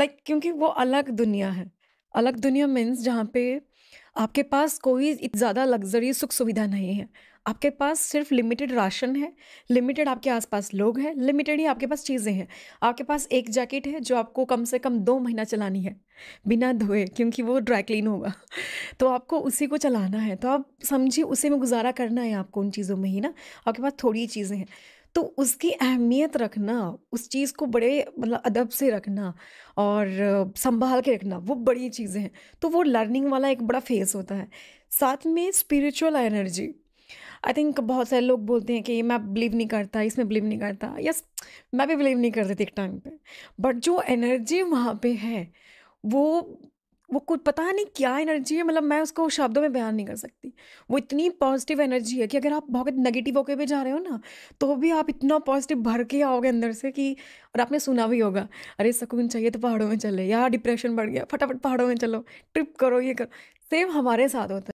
like क्योंकि वो अलग दुनिया है अलग दुनिया मीन्स जहाँ पे आपके पास कोई ज़्यादा लग्जरी सुख सुविधा नहीं है आपके पास सिर्फ लिमिटेड राशन है लिमिटेड आपके आसपास लोग हैं लिमिटेड ही आपके पास चीज़ें हैं आपके पास एक जैकेट है जो आपको कम से कम दो महीना चलानी है बिना धोए क्योंकि वो ड्राई क्लीन होगा तो आपको उसी को चलाना है तो आप समझिए उसी में गुजारा करना है आपको उन चीज़ों में ही ना आपके पास थोड़ी चीज़ें हैं तो उसकी अहमियत रखना उस चीज़ को बड़े मतलब अदब से रखना और संभाल के रखना वो बड़ी चीज़ें हैं तो वो लर्निंग वाला एक बड़ा फेस होता है साथ में स्पिरिचुअल एनर्जी आई थिंक बहुत सारे लोग बोलते हैं कि मैं बिलीव नहीं करता इसमें बिलीव नहीं करता यस मैं भी बिलीव नहीं करती थी एक टाइम पर बट जो एनर्जी वहाँ पे है वो वो कुछ पता नहीं क्या एनर्जी है मतलब मैं उसको शब्दों में बयान नहीं कर सकती वो इतनी पॉजिटिव एनर्जी है कि अगर आप बहुत नेगेटिव होकर भी जा रहे हो ना तो भी आप इतना पॉजिटिव भर के आओगे अंदर से कि और आपने सुना भी होगा अरे सुकून चाहिए तो पहाड़ों में चले यार डिप्रेशन बढ़ गया फटाफट पहाड़ों में चलो ट्रिप करो ये करो सेम हमारे साथ होता है